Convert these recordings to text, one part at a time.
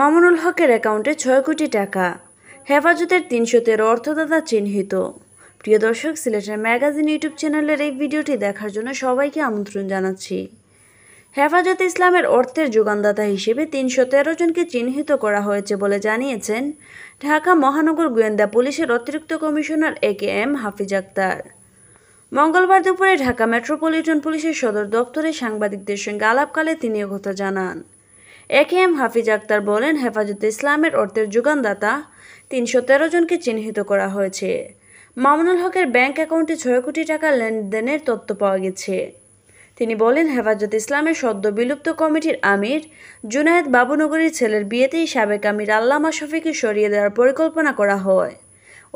মামুনুল হকের অ্যাকাউন্টে ছয় কোটি টাকা হেফাজতের তিনশো তেরো অর্থদাতা চিহ্নিত প্রিয় দর্শক সিলেটের ম্যাগাজিন ইউটিউব চ্যানেলের এই ভিডিওটি দেখার জন্য সবাইকে আমন্ত্রণ জানাচ্ছি হেফাজত ইসলামের অর্থের যোগানদাতা হিসেবে তিনশো তেরো জনকে চিহ্নিত করা হয়েছে বলে জানিয়েছেন ঢাকা মহানগর গোয়েন্দা পুলিশের অতিরিক্ত commissioner A K M Hafiz Akhtar মঙ্গলবার দুপুরে ঢাকা মেট্রোপলিটন পুলিশের সদর দপ্তরে সাংবাদিকদের সঙ্গে আলাপকালে তিনি একথা জানান এ কে এম হাফিজ আক্তার বলেন হেফাজতে ইসলামের অর্থের যোগানদাতা তিনশো তেরো জনকে চিহ্নিত করা হয়েছে মামুনুল হকের ব্যাংক অ্যাকাউন্টে ছয় কোটি টাকা লেনদেনের তথ্য পাওয়া গেছে তিনি বলেন হেফাজত ইসলামের সদ্য বিলুপ্ত কমিটির আমির জুনায়েদ বাবুনগরীর ছেলের বিয়েতেই সাবেক আমির আল্লামা শফিকে সরিয়ে দেওয়ার পরিকল্পনা করা হয়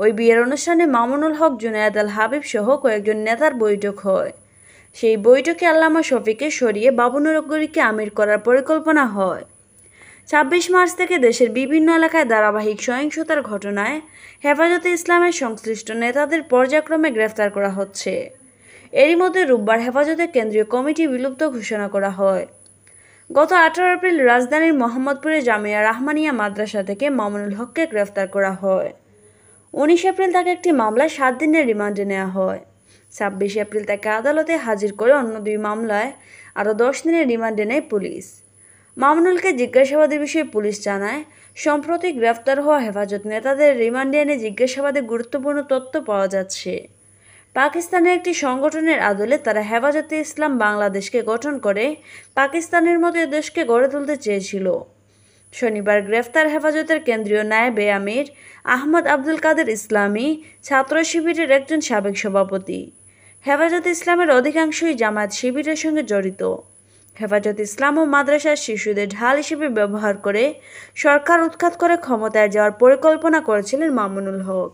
ওই বিয়ের অনুষ্ঠানে মামুনুল হক জুনায়েদ আল হাবিব সহ কয়েকজন নেতার বৈঠক হয় সেই বৈঠকে আল্লামা শফিকে সরিয়ে বাবুনুর গরিকে আমির করার পরিকল্পনা হয় ছাব্বিশ মার্চ থেকে দেশের বিভিন্ন এলাকায় ধারাবাহিক সহিংসতার ঘটনায় হেফাজতে ইসলামের সংশ্লিষ্ট নেতাদের পর্যায়ক্রমে গ্রেফতার করা হচ্ছে এরই মধ্যে রোববার হেফাজতে কেন্দ্রীয় কমিটি বিলুপ্ত ঘোষণা করা হয় গত আঠারো এপ্রিল রাজধানীর মোহাম্মদপুরে জামিয়া রাহমানিয়া মাদ্রাসা থেকে মামুনুল হককে গ্রেফতার করা হয় উনিশ এপ্রিল তাকে একটি মামলায় সাত দিনের রিমান্ডে নেওয়া হয় ছাব্বিশে এপ্রিল তাকে আদালতে হাজির করে অন্য দুই মামলায় আরও দশ দিনের রিমান্ডে নেয় পুলিশ মামুনুলকে জিজ্ঞাসাবাদের বিষয়ে পুলিশ জানায় সম্প্রতি গ্রেফতার হওয়া হেফাজত নেতাদের রিমান্ডে এনে জিজ্ঞাসাবাদে গুরুত্বপূর্ণ তথ্য পাওয়া যাচ্ছে পাকিস্তানের একটি সংগঠনের আদলে তারা হেফাজতে ইসলাম বাংলাদেশকে গঠন করে পাকিস্তানের মতো দেশকে গড়ে তুলতে চেয়েছিল শনিবার গ্রেফতার হেফাজতের কেন্দ্রীয় নায়েবে আমির আহমদ আব্দুল কাদের ইসলামী ছাত্র শিবিরের একজন সাবেক সভাপতি হেফাজত ইসলামের অধিকাংশই জামাত শিবিরের সঙ্গে জড়িত হেফাজত ইসলাম ও মাদ্রাসার শিশুদের ঢাল হিসেবে ব্যবহার করে সরকার উৎখাত করে ক্ষমতায় যাওয়ার পরিকল্পনা করেছিলেন মামুনুল হক